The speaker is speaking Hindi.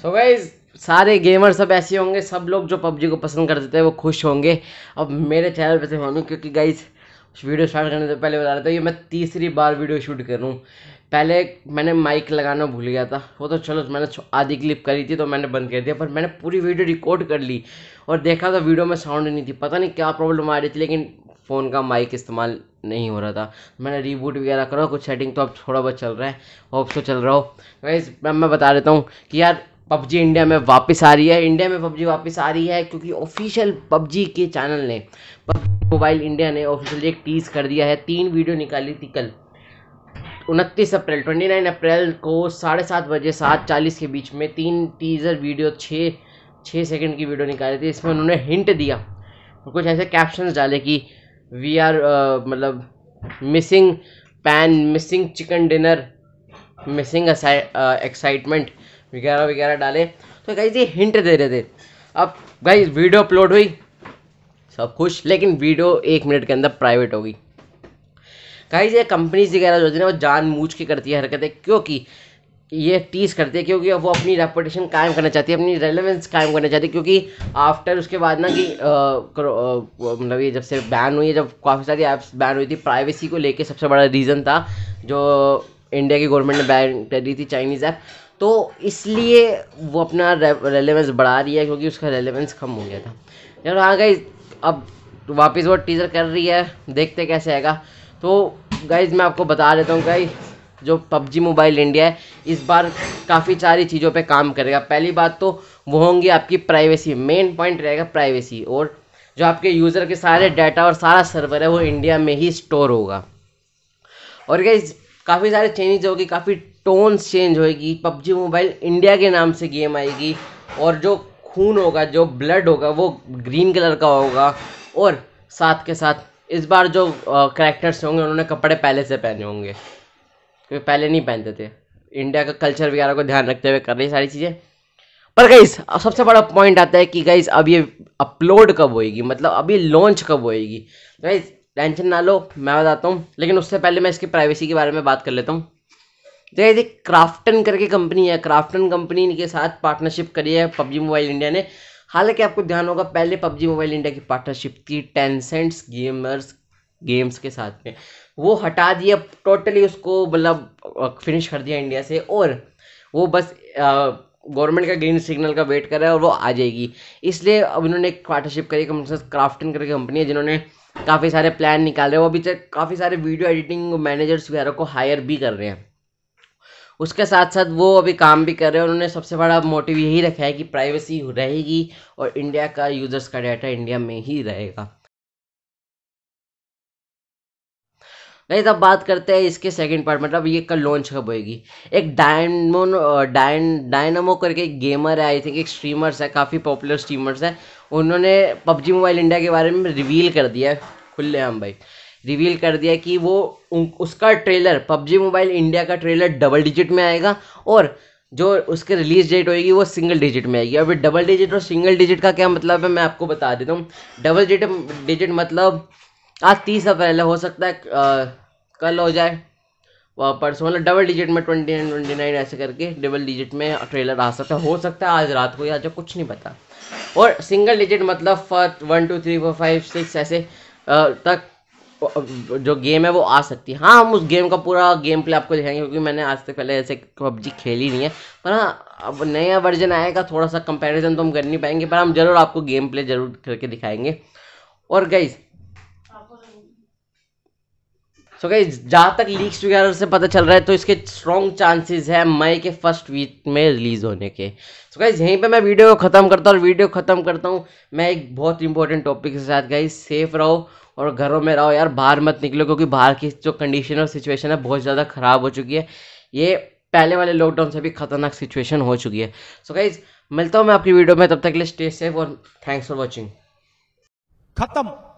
सो गाइज सारे गेमर सब ऐसे होंगे सब लोग जो पबजी को पसंद करते थे वो खुश होंगे अब मेरे चैनल पे से मानूँ क्योंकि गाइज वीडियो स्टार्ट करने से पहले बता रहे थे ये मैं तीसरी बार वीडियो शूट कर पहले मैंने माइक लगाना भूल गया था वो तो चलो मैंने तो आधी क्लिप करी थी तो मैंने बंद कर दिया पर मैंने पूरी वीडियो रिकॉर्ड कर ली और देखा तो वीडियो में साउंड नहीं थी पता नहीं क्या प्रॉब्लम आ रही थी लेकिन फ़ोन का माइक इस्तेमाल नहीं हो रहा था मैंने रीबूट वगैरह करो कुछ सेटिंग तो अब थोड़ा बहुत चल रहा है होप तो चल रहा हो वैसे मैं बता देता हूँ कि यार पबजी इंडिया में वापस आ रही है इंडिया में पबजी वापस आ रही है क्योंकि ऑफिशियल पबजी के चैनल ने मोबाइल इंडिया ने ऑफिशियली एक टीज कर दिया है तीन वीडियो निकाली थी कल उनतीस अप्रैल ट्वेंटी नाइन अप्रैल को साढ़े सात बजे सात चालीस के बीच में तीन टीज़र वीडियो छः छः सेकेंड की वीडियो निकाली थी इसमें उन्होंने हिंट दिया और कुछ ऐसे कैप्शन डाले कि वी आर uh, मतलब missing pan missing chicken dinner missing excitement वगैरह वगैरह डाले तो गाइज ये हिंट दे रहे थे अब गाइज वीडियो अपलोड हुई सब खुश लेकिन वीडियो एक मिनट के अंदर प्राइवेट होगी गाइज ये कंपनीज वगैरह जो होती है ना वो मूझ के करती है हरकतें क्योंकि ये टीस करती है क्योंकि वो अपनी रेपुटेशन कायम करना चाहती है अपनी रेलेवेंस कायम करना चाहती है क्योंकि आफ्टर उसके बाद ना कि मतलब ये जब से बैन हुई है जब काफ़ी सारी ऐप्स बैन हुई थी प्राइवेसी को लेके सबसे बड़ा रीज़न था जो इंडिया की गवर्नमेंट ने बैन कर दी थी चाइनीज़ ऐप तो इसलिए वो अपना रेलेवेंस बढ़ा रही है क्योंकि उसका रेलेवेंस कम हो गया था यार हाँ गई अब वापस वो टीज़र कर रही है देखते कैसे आएगा तो गाइज मैं आपको बता देता हूँ गाइज जो पबजी मोबाइल इंडिया है इस बार काफ़ी सारी चीज़ों पे काम करेगा पहली बात तो वो होंगी आपकी प्राइवेसी मेन पॉइंट रहेगा प्राइवेसी और जो आपके यूज़र के सारे डाटा और सारा सर्वर है वो इंडिया में ही स्टोर होगा और गाइज काफ़ी सारे चेंजेज होगी काफ़ी टोन्स चेंज होएगी पबजी मोबाइल इंडिया के नाम से गेम आएगी और जो खून होगा जो ब्लड होगा वो ग्रीन कलर का होगा और साथ के साथ इस बार जो करेक्टर्स होंगे उन्होंने कपड़े पहले से पहने होंगे क्योंकि पहले नहीं पहनते थे इंडिया का कल्चर वगैरह को ध्यान रखते हुए कर रही सारी चीज़ें पर गईस सबसे बड़ा पॉइंट आता है कि गाइस अब ये अपलोड कब होएगी मतलब अभी लॉन्च कब होएगी गाइस टेंशन ना लो मैं बताता हूँ लेकिन उससे पहले मैं इसकी प्राइवेसी के बारे में बात कर लेता हूँ देखिए जी क्राफ्टन करके कंपनी है क्राफ्टन कंपनी के साथ पार्टनरशिप करी है पबजी मोबाइल इंडिया ने हालांकि आपको ध्यान होगा पहले पबजी मोबाइल इंडिया की पार्टनरशिप थी टेंसेंट्स गेमर्स गेम्स के साथ में वो हटा दिया टोटली उसको मतलब फिनिश कर दिया इंडिया से और वो बस गवर्नमेंट का ग्रीन सिग्नल का वेट कर रहा है और वो आ जाएगी इसलिए अब इन्होंने एक पार्टनरशिप करी कम से क्राफ्टन करके कंपनी है जिन्होंने काफ़ी सारे प्लान निकाल रहे हैं वो अभी काफ़ी सारे वीडियो एडिटिंग मैनेजर्स वगैरह को हायर भी कर रहे हैं उसके साथ साथ वो अभी काम भी कर रहे हैं उन्होंने सबसे बड़ा मोटिव यही रखा है कि प्राइवेसी रहेगी और इंडिया का यूज़र्स का डाटा इंडिया में ही रहेगा नहीं अब बात करते हैं इसके सेकंड पार्ट मतलब ये कल लॉन्च कब होएगी एक डायमोन डायन डायनमो करके एक गेमर है आई थिंक एक स्ट्रीमर्स है काफ़ी पॉपुलर स्ट्रीमर्स है उन्होंने पबजी मोबाइल इंडिया के बारे में रिवील कर दिया खुले खुल्लेआम भाई रिवील कर दिया कि वो उसका ट्रेलर पबजी मोबाइल इंडिया का ट्रेलर डबल डिजिट में आएगा और जो उसके रिलीज डेट होगी वो सिंगल डिजिट में आएगी अभी डबल डिजिट और सिंगल डिजिट का क्या मतलब है मैं आपको बता देता हूँ डबल डिजिट डिजिट मतलब आज तीस अप्रैल हो सकता है आ, कल हो जाए परसों मतलब डबल डिजिट में ट्वेंटी नाइन ट्वेंटी नाइन ऐसे करके डबल डिजिट में ट्रेलर आ सकता है हो सकता है आज रात को या जो कुछ नहीं पता और सिंगल डिजिट मतलब first one two three four five six ऐसे तक जो गेम है वो आ सकती है हाँ हम उस गेम का पूरा गेम प्ले आपको दिखाएंगे क्योंकि मैंने आज तक पहले ऐसे पबजी खेली नहीं है पर हाँ अब नया वर्जन आएगा थोड़ा सा कंपैरिजन तो हम कर नहीं पाएंगे पर हम जरूर आपको गेम प्ले जरूर करके दिखाएंगे और गाइज़ सो so गई जहाँ तक लीक्स वगैरह से पता चल रहा है तो इसके स्ट्रॉन्ग चांसेस है मई के फर्स्ट वीक में रिलीज़ होने के सो so गाइज यहीं पे मैं वीडियो को ख़त्म करता हूँ और वीडियो ख़त्म करता हूँ मैं एक बहुत इंपॉर्टेंट टॉपिक के साथ गाइज सेफ रहो और घरों में रहो यार बाहर मत निकलो क्योंकि बाहर की जो कंडीशन और सिचुएशन है बहुत ज़्यादा ख़राब हो चुकी है ये पहले वाले लॉकडाउन से भी ख़तरनाक सिचुएशन हो चुकी है सो so गाइज मिलता हूँ मैं आपकी वीडियो में तब तक के लिए स्टे सेफ और थैंक्स फॉर वॉचिंग खत्म